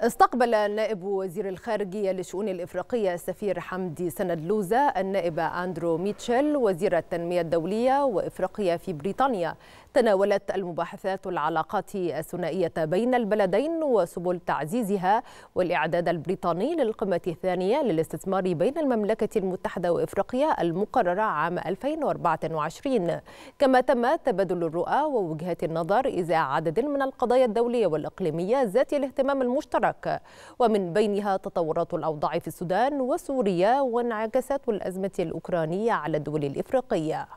استقبل نائب وزير الخارجية لشؤون الإفريقية السفير حمدي سند لوزا النائب أندرو ميتشل وزير التنمية الدولية وإفريقيا في بريطانيا تناولت المباحثات العلاقات الثنائية بين البلدين وسبل تعزيزها والإعداد البريطاني للقمة الثانية للاستثمار بين المملكة المتحدة وإفريقيا المقررة عام 2024 كما تم تبادل الرؤى ووجهات النظر إزاء عدد من القضايا الدولية والإقليمية ذات الاهتمام المشترك الحراك ومن بينها تطورات الأوضاع في السودان وسوريا وانعكاسات الأزمة الأوكرانية على الدول الإفريقية